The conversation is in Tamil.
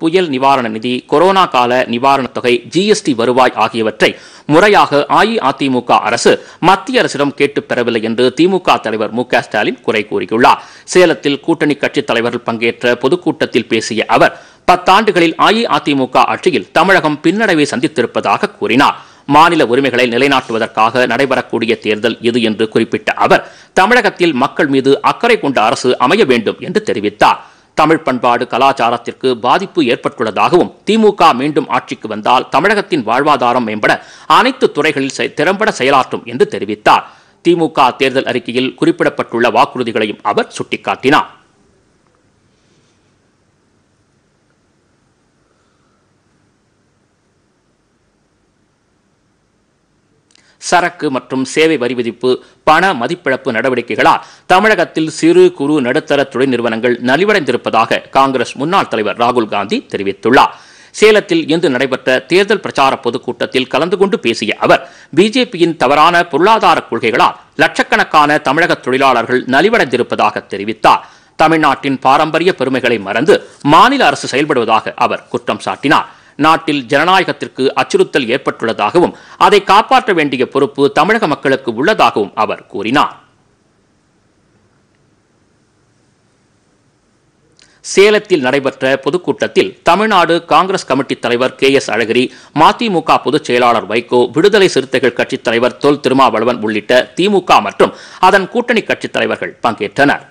புயல் நிவாரண நிதி கொரோனா கால நிவாரணத் தொகை ஜிஎஸ்டி வருவாய் ஆகியவற்றை முறையாக அஇஅதிமுக அரசு மத்திய அரசிடம் கேட்டு பெறவில்லை என்று திமுக தலைவர் மு ஸ்டாலின் குறை கூறியுள்ளார் சேலத்தில் கூட்டணி கட்சித் தலைவர்கள் பங்கேற்ற பொதுக்கூட்டத்தில் பேசிய அவர் பத்தாண்டுகளில் அஇஅதிமுக ஆட்சியில் தமிழகம் பின்னடைவை சந்தித்திருப்பதாக கூறினார் மாநில உரிமைகளை நிலைநாட்டுவதற்காக நடைபெறக்கூடிய தேர்தல் இது என்று குறிப்பிட்ட அவர் தமிழகத்தில் மக்கள் மீது அக்கறை கொண்ட அரசு அமைய வேண்டும் என்று தெரிவித்தார் தமிழ் பண்பாடு கலாச்சாரத்திற்கு பாதிப்பு ஏற்பட்டுள்ளதாகவும் திமுக மீண்டும் ஆட்சிக்கு வந்தால் தமிழகத்தின் வாழ்வாதாரம் மேம்பட அனைத்து துறைகளில் திறம்பட செயலாற்றும் என்று தெரிவித்தார் திமுக தேர்தல் அறிக்கையில் குறிப்பிடப்பட்டுள்ள வாக்குறுதிகளையும் அவர் சுட்டிக்காட்டினார் சரக்கு மற்றும் சேவை வரி விதிப்பு பண மதிப்பிழப்பு நடவடிக்கைகளால் தமிழகத்தில் சிறு குறு நடுத்தர தொழில் நிறுவனங்கள் நலிவடைந்திருப்பதாக காங்கிரஸ் முன்னாள் தலைவர் ராகுல் காந்தி தெரிவித்துள்ளார் சேலத்தில் இன்று நடைபெற்ற தேர்தல் பிரச்சார பொதுக்கூட்டத்தில் கலந்து கொண்டு பேசிய அவர் பிஜேபியின் தவறான பொருளாதார கொள்கைகளால் லட்சக்கணக்கான தமிழக தொழிலாளர்கள் நலிவடைந்திருப்பதாக தெரிவித்தார் தமிழ்நாட்டின் பாரம்பரிய பெருமைகளை மறந்து மாநில அரசு செயல்படுவதாக அவர் குற்றம் சாட்டினார் நாட்டில் ஜனநாயகத்திற்கு அச்சுறுத்தல் ஏற்பட்டுள்ளதாகவும் அதை காப்பாற்ற வேண்டிய பொறுப்பு தமிழக மக்களுக்கு உள்ளதாகவும் அவர் கூறினார் சேலத்தில் நடைபெற்ற பொதுக்கூட்டத்தில் தமிழ்நாடு காங்கிரஸ் கமிட்டி தலைவர் கே எஸ் அழகிரி மதிமுக பொதுச் செயலாளர் வைகோ விடுதலை சிறுத்தைகள் கட்சித் தலைவர் தொல் திருமாவளவன் உள்ளிட்ட திமுக மற்றும் அதன் கூட்டணி கட்சித் தலைவர்கள் பங்கேற்றனர்